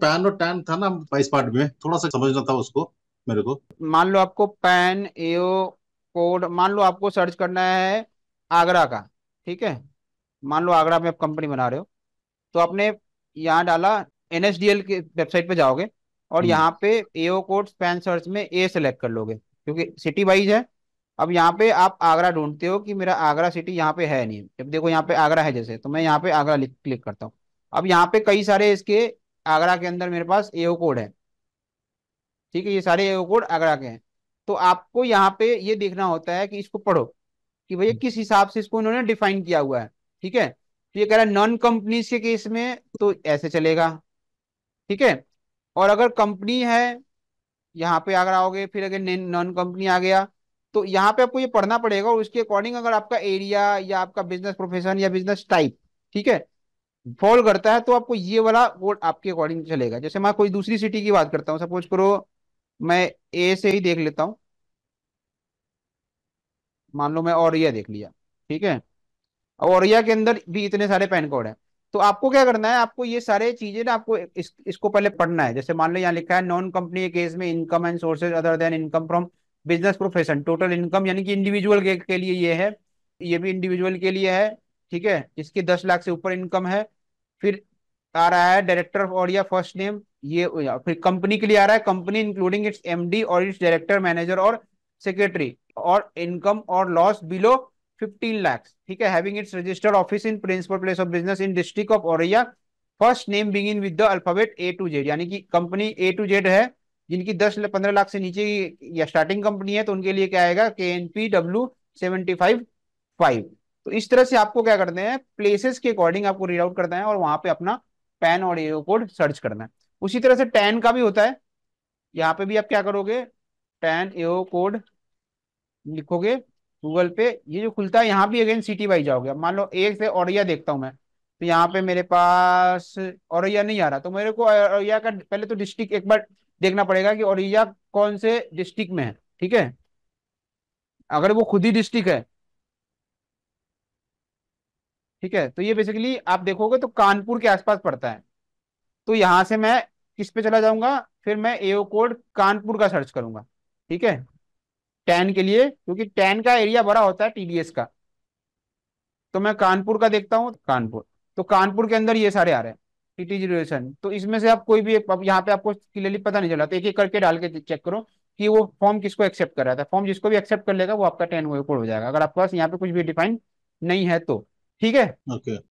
Pan और tan था ना इस पार्ट में थोड़ा सा समझना था उसको मेरे को मान लो आपको पैन एओ कोड मान लो आपको सर्च करना है आगरा का ठीक है मान लो आगरा में आप कंपनी बना रहे हो तो आपने यहाँ डाला एन के वेबसाइट पे जाओगे और हम्म। यहाँ पे एओ कोड पैन सर्च में ए सेलेक्ट कर लोगे क्योंकि सिटी वाइज है अब यहाँ पे आप आगरा ढूंढते हो कि मेरा आगरा सिटी यहाँ पे है नहीं जब देखो यहाँ पे आगरा है जैसे तो मैं यहाँ पे आगरा क्लिक करता हूँ अब यहाँ पे कई सारे इसके आगरा के अंदर मेरे पास एओ कोड है ठीक है ये सारे एओ कोड आगरा के हैं तो आपको यहाँ पे ये देखना होता है कि इसको पढ़ो कि भैया किस हिसाब से इसको इन्होंने डिफाइन किया हुआ है ठीक है तो ये कह रहा है नॉन कंपनीज के केस में तो ऐसे चलेगा ठीक है और अगर कंपनी है यहाँ पे अगर आओगे फिर अगर नॉन कंपनी आ गया तो यहाँ पे आपको ये पढ़ना पड़ेगा और उसके अकॉर्डिंग अगर आपका एरिया या आपका बिजनेस प्रोफेशन या बिजनेस टाइप ठीक है फॉल करता है तो आपको ये वाला वोट आपके अकॉर्डिंग चलेगा जैसे मैं कोई दूसरी सिटी की बात करता हूँ सपोज करो मैं ए से ही देख लेता हूँ मान लो मैं औरिया देख लिया ठीक है औरिया के अंदर भी इतने सारे पैन कोड है तो आपको क्या करना है आपको ये सारे चीजें ना आपको इस, इसको पहले पढ़ना है जैसे मान लो यहाँ लिखा है नॉन कंपनी केस में income and sources other than income from business profession total income यानी कि इंडिविजुअल के, के लिए ये है ये भी इंडिविजुअल के लिए है ठीक है जिसकी दस लाख से ऊपर इनकम है फिर आ रहा है डायरेक्टर ऑफ ऑडिया फर्स्ट नेम ये फिर कंपनी के लिए आ रहा है कंपनी इंक्लूडिंग इट्स एमडी और इट्स डायरेक्टर मैनेजर और सेक्रेटरी और इनकम और लॉस बिलो 15 लैक्स ठीक है having its registered office in principal place of business in district of Aurelia first name begin with the alphabet A to Z यानी कि company A to Z है जिनकी 10 15 लाख से नीचे की या स्टार्टिंग कंपनी है तो उनके लिए क्या आएगा K N P W seventy five five तो इस तरह से आपको क्या करते हैं प्लेसेस के अकॉर्डिंग आपको रीड आउट करना है और वहां पे अपना पैन और एओ कोड सर्च करना है उसी तरह से टैन का भी होता है यहाँ पे भी आप क्या करोगे टैन एओ कोड लिखोगे गूगल पे ये जो खुलता है यहाँ भी अगेन सिटी वाइज जाओगे मान लो एक से औरैया देखता हूँ मैं तो यहाँ पे मेरे पास औरैया नहीं आ रहा तो मेरे को औरैया का पहले तो डिस्ट्रिक्ट एक बार देखना पड़ेगा कि औरैया कौन से डिस्ट्रिक्ट में है ठीक है अगर वो खुद ही डिस्ट्रिक्ट है ठीक है तो ये बेसिकली आप देखोगे तो कानपुर के आसपास पड़ता है तो यहां से मैं किस पे चला जाऊंगा फिर मैं एओ कोड कानपुर का सर्च करूंगा ठीक है टेन के लिए क्योंकि टेन का एरिया बड़ा होता है टीडीएस का तो मैं कानपुर का देखता हूँ कानपुर तो कानपुर के अंदर ये सारे आ रहे हैं टीटी तो इसमें से आप कोई भी यहाँ पे आपको क्लियरली पता नहीं चला तो एक एक करके डाल के चेक करो कि वो फॉर्म किसको एक्सेप्ट कर रहा था फॉर्म जिसको भी एक्सेप्ट कर लेगा वो आपका टेन कोड हो जाएगा अगर आपके पास यहाँ पे कुछ भी डिफाइन नहीं है तो ठीक है ओके okay.